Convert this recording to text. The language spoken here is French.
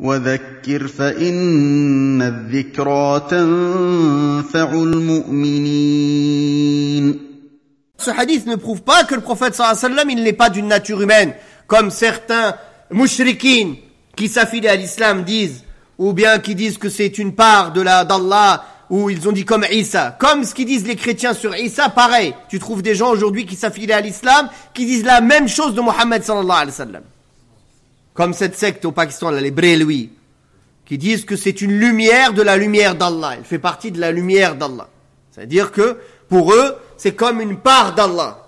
وذكر Ce hadith ne prouve pas que le prophète sallallahu alayhi wa sallam, il n'est pas d'une nature humaine, comme certains mushrikines qui s'affilient à l'islam disent, ou bien qui disent que c'est une part de la, d'Allah, ou ils ont dit comme Issa. Comme ce qu'ils disent les chrétiens sur Issa, pareil. Tu trouves des gens aujourd'hui qui s'affilient à l'islam, qui disent la même chose de Mohammed sallallahu alayhi wa sallam comme cette secte au Pakistan, les lui qui disent que c'est une lumière de la lumière d'Allah. Elle fait partie de la lumière d'Allah. C'est-à-dire que pour eux, c'est comme une part d'Allah.